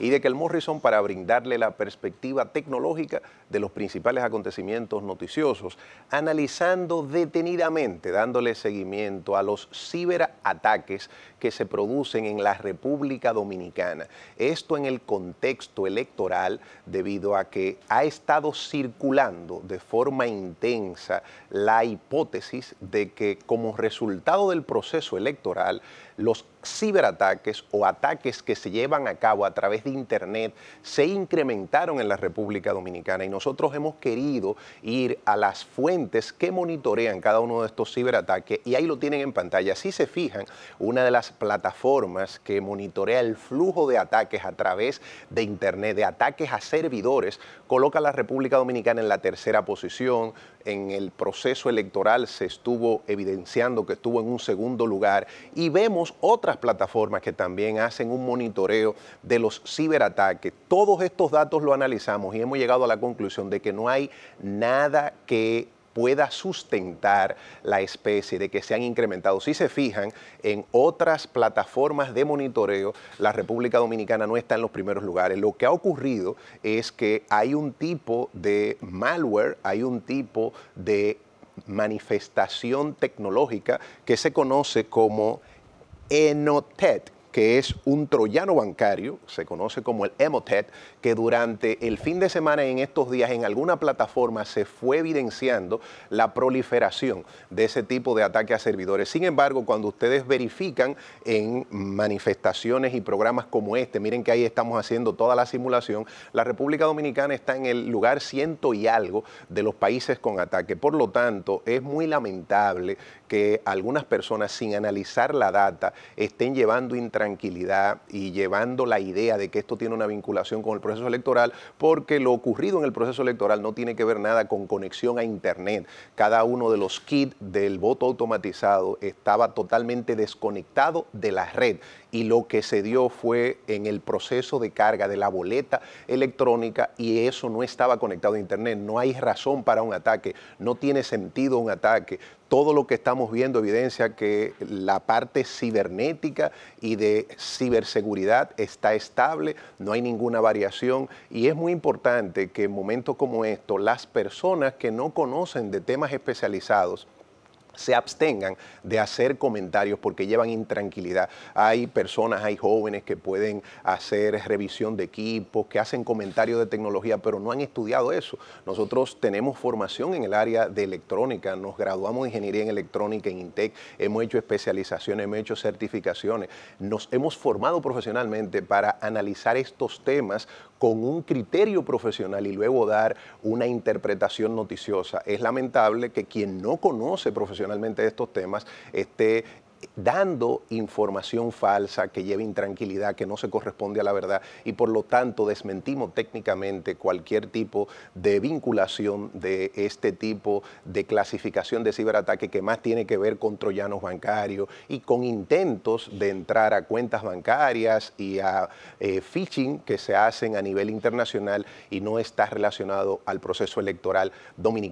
y de que el Morrison para brindarle la perspectiva tecnológica de los principales acontecimientos noticiosos, analizando detenidamente, dándole seguimiento a los ciberataques que se producen en la República Dominicana. Esto en el contexto electoral debido a que ha estado circulando de forma intensa la hipótesis de que como resultado del proceso electoral, los ciberataques o ataques que se llevan a cabo a través de Internet se incrementaron en la República Dominicana y nosotros hemos querido ir a las fuentes que monitorean cada uno de estos ciberataques y ahí lo tienen en pantalla. Si se fijan, una de las plataformas que monitorea el flujo de ataques a través de Internet, de ataques a servidores, coloca a la República Dominicana en la tercera posición. En el proceso electoral se estuvo evidenciando que estuvo en un segundo lugar y vemos otras plataformas que también hacen un monitoreo de los ciberataques. Todos estos datos lo analizamos y hemos llegado a la conclusión de que no hay nada que pueda sustentar la especie, de que se han incrementado. Si se fijan, en otras plataformas de monitoreo, la República Dominicana no está en los primeros lugares. Lo que ha ocurrido es que hay un tipo de malware, hay un tipo de manifestación tecnológica que se conoce como Enotet que es un troyano bancario, se conoce como el Emotet, que durante el fin de semana en estos días en alguna plataforma se fue evidenciando la proliferación de ese tipo de ataque a servidores. Sin embargo, cuando ustedes verifican en manifestaciones y programas como este, miren que ahí estamos haciendo toda la simulación, la República Dominicana está en el lugar ciento y algo de los países con ataque. Por lo tanto, es muy lamentable que algunas personas sin analizar la data estén llevando tranquilidad y llevando la idea de que esto tiene una vinculación con el proceso electoral, porque lo ocurrido en el proceso electoral no tiene que ver nada con conexión a Internet. Cada uno de los kits del voto automatizado estaba totalmente desconectado de la red y lo que se dio fue en el proceso de carga de la boleta electrónica y eso no estaba conectado a Internet. No hay razón para un ataque, no tiene sentido un ataque. Todo lo que estamos viendo evidencia que la parte cibernética y de ciberseguridad está estable, no hay ninguna variación y es muy importante que en momentos como estos las personas que no conocen de temas especializados se abstengan de hacer comentarios porque llevan intranquilidad. Hay personas, hay jóvenes que pueden hacer revisión de equipos, que hacen comentarios de tecnología, pero no han estudiado eso. Nosotros tenemos formación en el área de electrónica, nos graduamos en ingeniería en electrónica en INTEC, hemos hecho especializaciones, hemos hecho certificaciones, nos hemos formado profesionalmente para analizar estos temas con un criterio profesional y luego dar una interpretación noticiosa. Es lamentable que quien no conoce profesionalmente estos temas esté dando información falsa que lleva intranquilidad, que no se corresponde a la verdad y por lo tanto desmentimos técnicamente cualquier tipo de vinculación de este tipo de clasificación de ciberataque que más tiene que ver con troyanos bancarios y con intentos de entrar a cuentas bancarias y a eh, phishing que se hacen a nivel internacional y no está relacionado al proceso electoral dominicano.